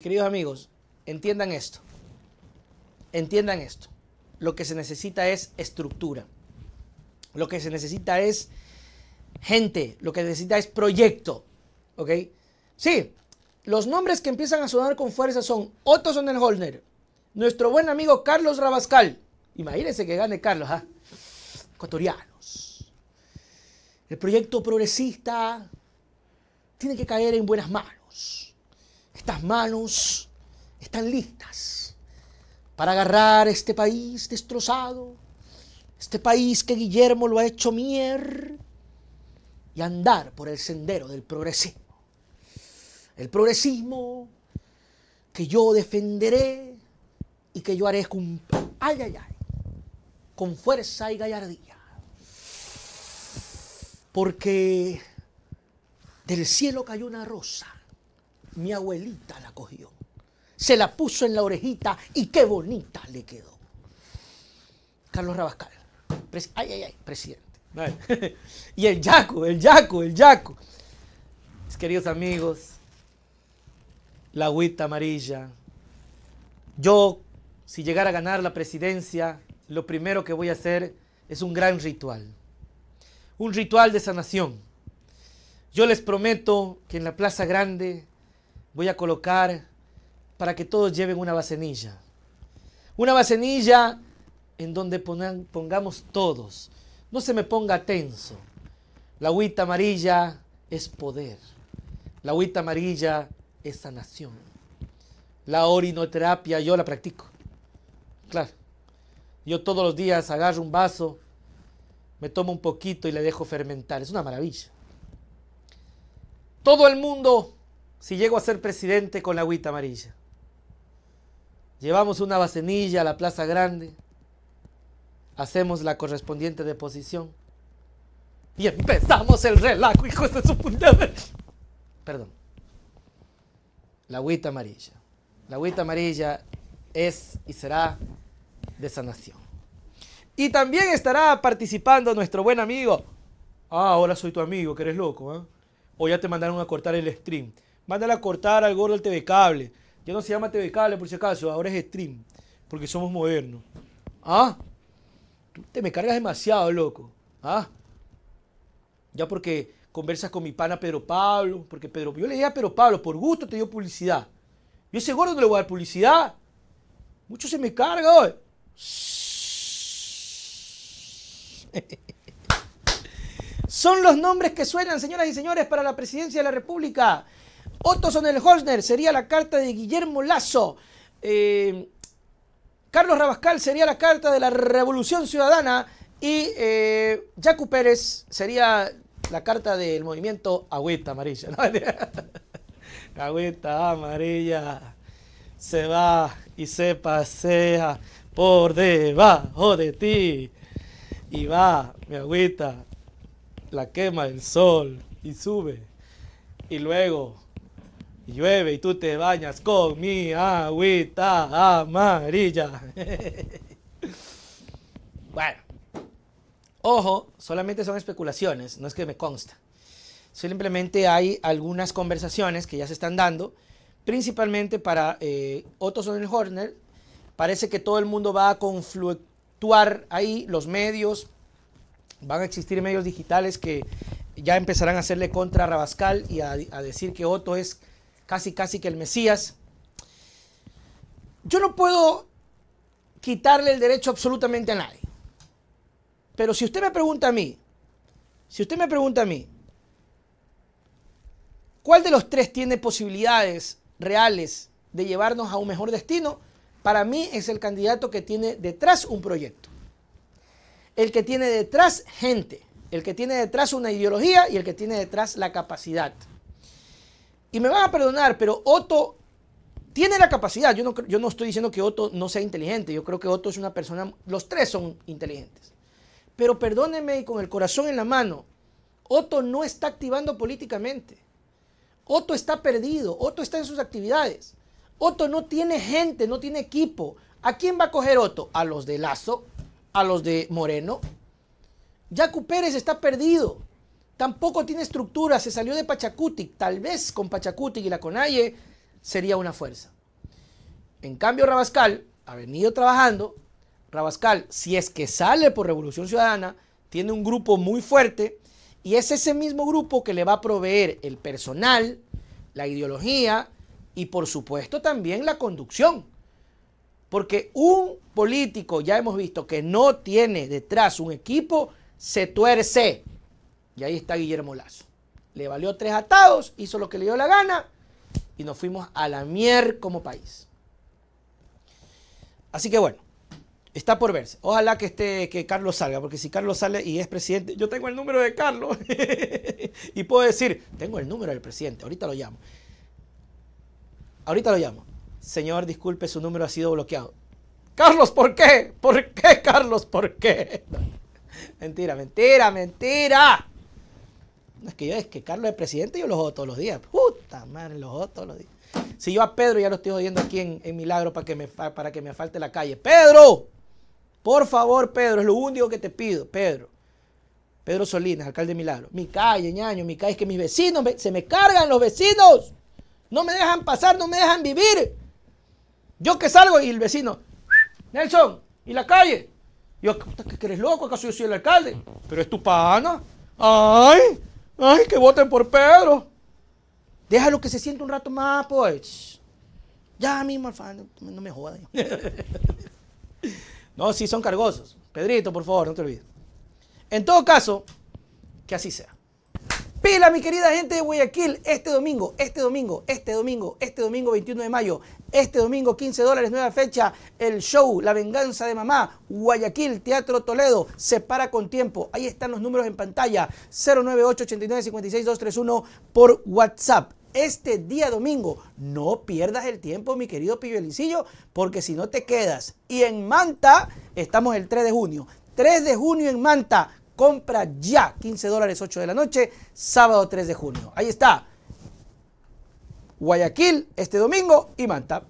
Queridos amigos, entiendan esto. Entiendan esto. Lo que se necesita es estructura. Lo que se necesita es gente. Lo que se necesita es proyecto. ¿Ok? Sí, los nombres que empiezan a sonar con fuerza son Otto Sonnenholner, nuestro buen amigo Carlos Rabascal. Imagínense que gane Carlos, ¿ah? Ecuatorianos. El proyecto progresista tiene que caer en buenas manos estas manos están listas para agarrar este país destrozado, este país que Guillermo lo ha hecho mier y andar por el sendero del progresismo. El progresismo que yo defenderé y que yo haré cumplir. Ay, ay, ay. Con fuerza y gallardía. Porque del cielo cayó una rosa mi abuelita la cogió, se la puso en la orejita y qué bonita le quedó. Carlos Rabascal, ay, ay, ay, presidente. y el Yaco, el Yaco, el Yaco. Mis queridos amigos, la agüita amarilla. Yo, si llegara a ganar la presidencia, lo primero que voy a hacer es un gran ritual. Un ritual de sanación. Yo les prometo que en la Plaza Grande voy a colocar para que todos lleven una bacenilla. Una bacenilla en donde pongamos todos. No se me ponga tenso. La agüita amarilla es poder. La agüita amarilla es sanación. La orinoterapia yo la practico. Claro. Yo todos los días agarro un vaso, me tomo un poquito y le dejo fermentar. Es una maravilla. Todo el mundo si llego a ser presidente con la agüita amarilla. Llevamos una bacenilla a la Plaza Grande, hacemos la correspondiente deposición y empezamos el relajo, hijos de su puñada. Perdón. La agüita amarilla. La agüita amarilla es y será de sanación. Y también estará participando nuestro buen amigo. Ah, ahora soy tu amigo, que eres loco, ¿eh? O ya te mandaron a cortar el stream. Mándale a cortar al gordo el TV Cable. Ya no se llama TV Cable por si acaso, ahora es stream, porque somos modernos. ¿Ah? Tú te me cargas demasiado, loco. ¿Ah? Ya porque conversas con mi pana Pedro Pablo, porque Pedro, yo le dije a Pedro Pablo, por gusto te dio publicidad. Yo ese gordo no le voy a dar publicidad. Mucho se me carga hoy. Son los nombres que suenan, señoras y señores, para la presidencia de la República. Otto Sonelhorner sería la carta de Guillermo Lazo. Eh, Carlos Rabascal sería la carta de la Revolución Ciudadana. Y eh, Jacu Pérez sería la carta del movimiento Agüita Amarilla. Agüita Amarilla se va y se pasea por debajo de ti. Y va, mi agüita, la quema el sol y sube. Y luego llueve y tú te bañas con mi agüita amarilla. bueno, ojo, solamente son especulaciones, no es que me consta. Simplemente hay algunas conversaciones que ya se están dando, principalmente para eh, Otto Horner. Parece que todo el mundo va a confluctuar ahí, los medios, van a existir medios digitales que ya empezarán a hacerle contra a Rabascal y a decir que Otto es casi casi que el Mesías. Yo no puedo quitarle el derecho absolutamente a nadie. Pero si usted me pregunta a mí, si usted me pregunta a mí, ¿cuál de los tres tiene posibilidades reales de llevarnos a un mejor destino? Para mí es el candidato que tiene detrás un proyecto, el que tiene detrás gente, el que tiene detrás una ideología y el que tiene detrás la capacidad. Y me van a perdonar, pero Otto tiene la capacidad. Yo no, estoy diciendo que Otto no sea inteligente. Yo creo que Otto es una persona. Los tres son inteligentes. Pero perdónenme y con el corazón en la mano. Otto no está activando políticamente. Otto está perdido. Otto está en sus actividades. Otto no tiene gente, no tiene equipo. ¿A quién va a coger Otto? A los de Lazo, a los de Moreno. Yacu Pérez está perdido tampoco tiene estructura, se salió de Pachacuti. Tal vez con Pachacuti y la Conalle sería una fuerza. En cambio, Rabascal ha venido trabajando. Rabascal, si es que sale por Revolución Ciudadana, tiene un grupo muy fuerte y es ese mismo grupo que le va a proveer el personal, la ideología y por supuesto también la conducción. Porque un político, ya hemos visto, que no tiene detrás un equipo, se tuerce. Y ahí está Guillermo Lazo. Le valió tres atados, hizo lo que le dio la gana y nos fuimos a la mier como país. Así que bueno, está por verse. Ojalá que esté, que Carlos salga, porque si Carlos sale y es presidente, yo tengo el número de Carlos y puedo decir, tengo el número del presidente, ahorita lo llamo. Ahorita lo llamo. Señor, disculpe, su número ha sido bloqueado. Carlos, ¿por qué? ¿Por qué, Carlos? ¿Por qué? mentira, mentira, mentira que yo es que Carlos es presidente, y yo lo jodo todos los días. Puta madre, lo jodo todos los días. Si yo a Pedro ya lo estoy oyendo aquí en, Milagro para que, me, para que me falte la calle. ¡Pedro! Por favor, Pedro, es lo único que te pido, Pedro. Pedro Solinas, alcalde de Milagro. Mi calle, ñaño, mi calle, es que mis vecinos se me cargan los vecinos. No me dejan pasar, no me dejan vivir. Yo que salgo y el vecino, Nelson, ¿y la calle? Yo, ¿qué eres loco? ¿Acaso yo soy el alcalde? Pero es tu pana. ¡Ay! Ay, que voten por Pedro. Déjalo que se siente un rato más, pues. Ya mismo, fan, no me jodan. no, sí, son cargosos. Pedrito, por favor, no te olvides. En todo caso, que así sea. Pila, mi querida gente de Guayaquil, este domingo, este domingo, este domingo, este domingo 21 de mayo, este domingo, 15 dólares, nueva fecha, el show La Venganza de Mamá, Guayaquil, Teatro Toledo, se para con tiempo. Ahí están los números en pantalla, 098 231 por WhatsApp este día domingo. No pierdas el tiempo, mi querido pibelicillo, porque si no te quedas. Y en Manta, estamos el 3 de junio. 3 de junio en Manta. Compra ya 15 dólares 8 de la noche, sábado 3 de junio. Ahí está. Guayaquil este domingo y Manta.